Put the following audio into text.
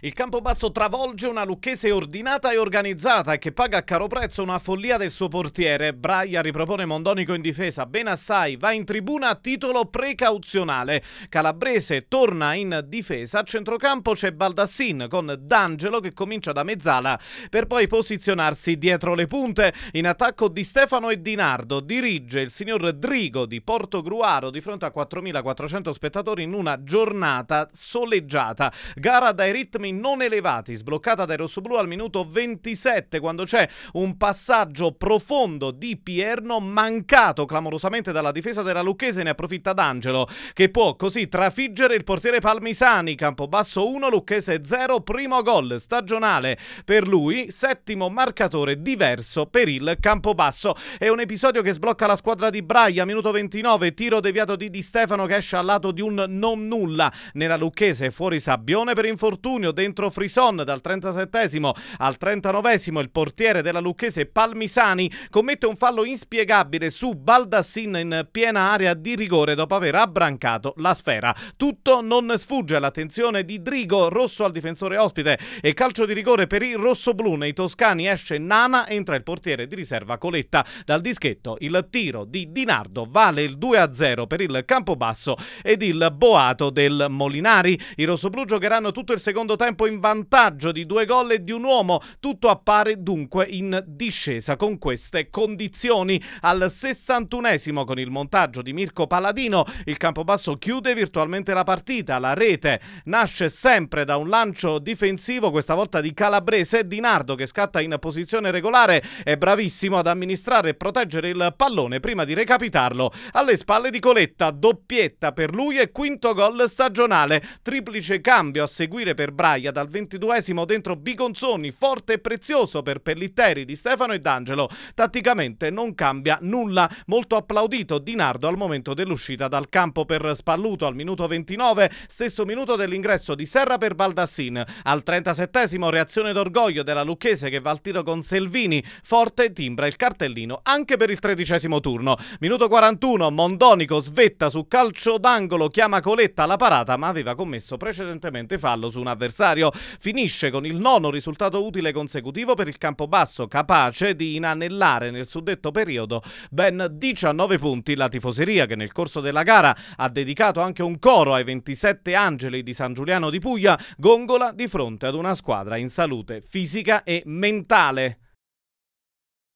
Il Campobasso travolge una lucchese ordinata e organizzata che paga a caro prezzo una follia del suo portiere. Braia ripropone Mondonico in difesa, ben assai, va in tribuna a titolo precauzionale. Calabrese torna in difesa, a centrocampo c'è Baldassin con D'Angelo che comincia da mezzala per poi posizionarsi dietro le punte. In attacco di Stefano e Di Nardo dirige il signor Drigo di Porto Gruaro di fronte a 4.400 spettatori in una giornata soleggiata. Gara dai ritmi ritorni non elevati, sbloccata dai rossoblù al minuto 27 quando c'è un passaggio profondo di Pierno mancato clamorosamente dalla difesa della Lucchese, ne approfitta D'Angelo che può così trafiggere il portiere Palmisani, Campobasso 1, Lucchese 0, primo gol stagionale per lui, settimo marcatore diverso per il Campobasso. È un episodio che sblocca la squadra di Braia, minuto 29, tiro deviato di Di Stefano che esce al lato di un non nulla. Nella Lucchese fuori Sabbione per infortunio, dentro Frison dal 37 al 39 il portiere della Lucchese Palmisani commette un fallo inspiegabile su Baldassin in piena area di rigore dopo aver abbrancato la sfera. Tutto non sfugge all'attenzione di Drigo, rosso al difensore ospite e calcio di rigore per i rossoblù. Nei toscani esce Nana, entra il portiere di riserva Coletta. Dal dischetto il tiro di Dinardo vale il 2-0 per il Campobasso ed il boato del Molinari. I rossoblù giocheranno tutto il secondo tempo tempo in vantaggio di due gol e di un uomo. Tutto appare dunque in discesa con queste condizioni. Al 61 esimo con il montaggio di Mirko Paladino il Campobasso chiude virtualmente la partita. La rete nasce sempre da un lancio difensivo, questa volta di Calabrese Di Nardo che scatta in posizione regolare. È bravissimo ad amministrare e proteggere il pallone prima di recapitarlo. Alle spalle di Coletta, doppietta per lui e quinto gol stagionale. Triplice cambio a seguire per Braille Bagnaia dal ventiduesimo dentro Bigonzoni, forte e prezioso per Pellitteri di Stefano e D'Angelo. Tatticamente non cambia nulla, molto applaudito Di Nardo al momento dell'uscita dal campo per Spalluto al minuto 29, stesso minuto dell'ingresso di Serra per Baldassin. Al 37esimo reazione d'orgoglio della Lucchese che va al tiro con Selvini, forte timbra il cartellino anche per il tredicesimo turno. Minuto 41, Mondonico svetta su calcio d'angolo, chiama Coletta alla parata ma aveva commesso precedentemente fallo su un avversario avversario, finisce con il nono risultato utile consecutivo per il Campobasso, capace di inanellare nel suddetto periodo ben 19 punti la tifoseria che nel corso della gara ha dedicato anche un coro ai 27 angeli di San Giuliano di Puglia, gongola di fronte ad una squadra in salute fisica e mentale.